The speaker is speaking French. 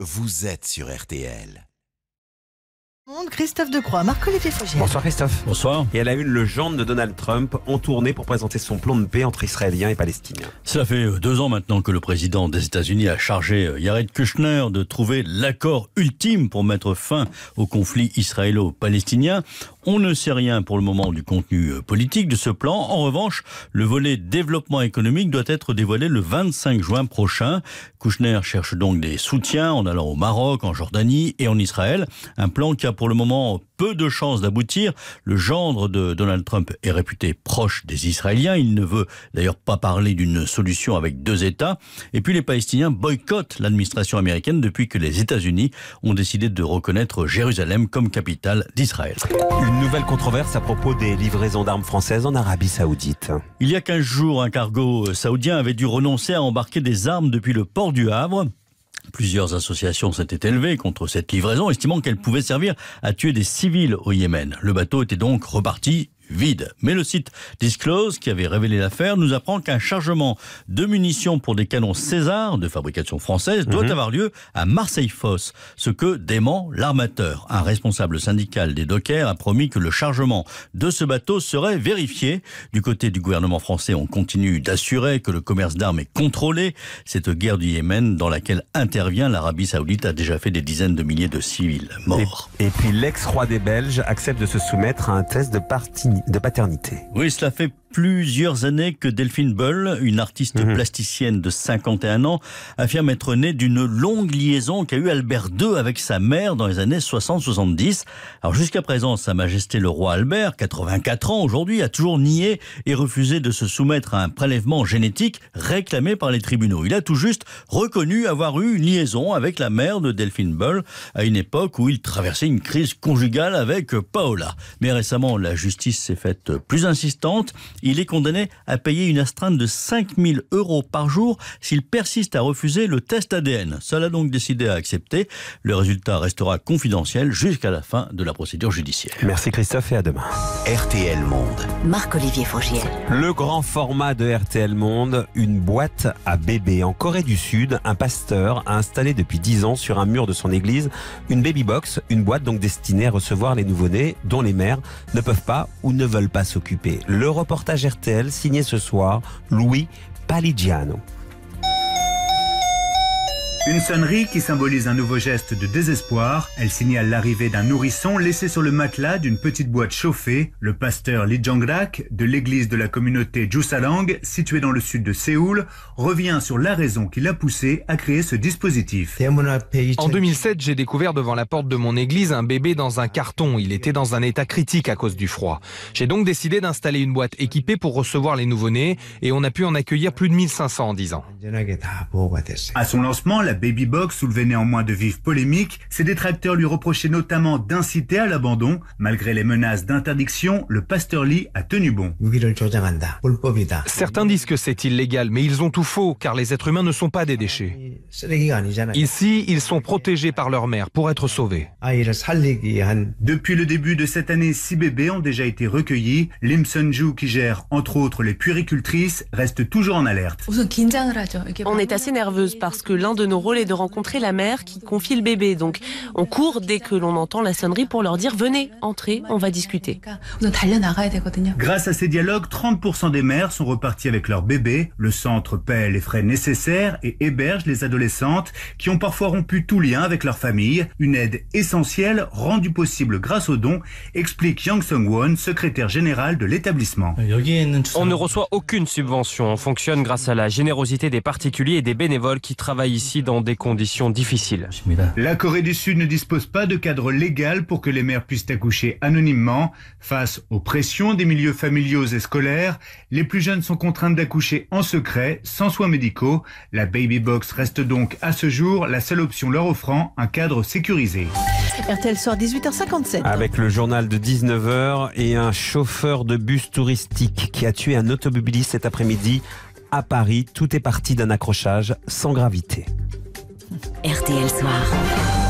Vous êtes sur RTL. Christophe Decroix, Marc-Olivier Bonsoir Christophe. Bonsoir. Et à la une, le de Donald Trump en tournée pour présenter son plan de paix entre Israéliens et Palestiniens. Ça fait euh, deux ans maintenant que le président des États-Unis a chargé euh, Jared Kushner de trouver l'accord ultime pour mettre fin au conflit israélo-palestinien. On ne sait rien pour le moment du contenu euh, politique de ce plan. En revanche, le volet développement économique doit être dévoilé le 25 juin prochain. Kushner cherche donc des soutiens en allant au Maroc, en Jordanie et en Israël. Un plan qui a pour le moment peu de chances d'aboutir. Le gendre de Donald Trump est réputé proche des Israéliens. Il ne veut d'ailleurs pas parler d'une solution avec deux États. Et puis les Palestiniens boycottent l'administration américaine depuis que les États-Unis ont décidé de reconnaître Jérusalem comme capitale d'Israël. Une nouvelle controverse à propos des livraisons d'armes françaises en Arabie saoudite. Il y a 15 jours, un cargo saoudien avait dû renoncer à embarquer des armes depuis le port du Havre. Plusieurs associations s'étaient élevées contre cette livraison, estimant qu'elle pouvait servir à tuer des civils au Yémen. Le bateau était donc reparti vide. Mais le site Disclose, qui avait révélé l'affaire, nous apprend qu'un chargement de munitions pour des canons César de fabrication française doit mhm. avoir lieu à Marseille-Fosse, ce que dément l'armateur. Un responsable syndical des dockers a promis que le chargement de ce bateau serait vérifié. Du côté du gouvernement français, on continue d'assurer que le commerce d'armes est contrôlé. Cette guerre du Yémen dans laquelle intervient l'Arabie saoudite a déjà fait des dizaines de milliers de civils morts. Et, puis l'ex-roi des Belges accepte de se soumettre à un test de parti de paternité. Oui, cela fait plusieurs années que Delphine Bull, une artiste mhm. plasticienne de 51 ans, affirme être née d'une longue liaison qu'a eue Albert II avec sa mère dans les années 60-70. Alors jusqu'à présent, Sa Majesté le roi Albert, 84 ans aujourd'hui, a toujours nié et refusé de se soumettre à un prélèvement génétique réclamé par les tribunaux. Il a tout juste reconnu avoir eu une liaison avec la mère de Delphine Bull à une époque où il traversait une crise conjugale avec Paola. Mais récemment, la justice s'est faite plus insistante. Il est condamné à payer une astreinte de 5000 euros par jour s'il persiste à refuser le test ADN. Cela a donc décidé à accepter. Le résultat restera confidentiel jusqu'à la fin de la procédure judiciaire. Merci Christophe et à demain. RTL Monde. Marc-Olivier Faugier. Le grand format de RTL Monde, une boîte à bébés. En Corée du Sud, un pasteur a installé depuis 10 ans sur un mur de son église une baby box, une boîte donc destinée à recevoir les nouveau-nés dont les mères ne peuvent pas ou ne veulent pas s'occuper. Le reportage signé ce soir Louis Paligiano. Une sonnerie qui symbolise un nouveau geste de désespoir. Elle signale l'arrivée d'un nourrisson laissé sur le matelas d'une petite boîte chauffée. Le pasteur Lee Jongrak, de l'église de la communauté Jusalang, située dans le sud de Séoul, revient sur la raison qui l'a poussé à créer ce dispositif. En 2007, j'ai découvert devant la porte de mon église un bébé dans un carton. Il était dans un état critique à cause du froid. J'ai donc décidé d'installer une boîte équipée pour recevoir les nouveau-nés et on a pu en accueillir plus de 1500 en 10 ans. À son lancement, baby-box soulevait néanmoins de vives polémiques. Ses détracteurs lui reprochaient notamment d'inciter à l'abandon. Malgré les menaces d'interdiction, le pasteur Lee a tenu bon. Certains disent que c'est illégal, mais ils ont tout faux, car les êtres humains ne sont pas des déchets. Ici, ils sont protégés par leur mère pour être sauvés. Ah, Depuis le début de cette année, six bébés ont déjà été recueillis. Lim sun qui gère entre autres les puéricultrices, reste toujours en alerte. On est assez nerveuse parce que l'un de nos rôles est de rencontrer la mère qui confie le bébé. Donc, on court dès que l'on entend la sonnerie pour leur dire venez, entrez, on va discuter. Grâce à ces dialogues, 30% des mères sont reparties avec leur bébé. Le centre paie les frais nécessaires et héberge les adolescentes qui ont parfois rompu tout lien avec leur famille, une aide essentielle rendue possible grâce aux dons, explique Yang Sung-won, secrétaire général de l'établissement. Euh, on ne reçoit aucune subvention, on fonctionne grâce à la générosité des particuliers et des bénévoles qui travaillent ici dans des conditions difficiles. La Corée du Sud ne dispose pas de cadre légal pour que les mères puissent accoucher anonymement. Face aux pressions des milieux familiaux et scolaires, les plus jeunes sont contraintes d'accoucher en secret, sans soins médicaux. La baby box reste donc à ce jour la seule option leur offrant un cadre sécurisé. RTL Soir 18h57. Avec le journal de 19h et un chauffeur de bus touristique qui a tué un automobiliste cet après-midi à Paris. Tout est parti d'un accrochage sans gravité. RTL Soir.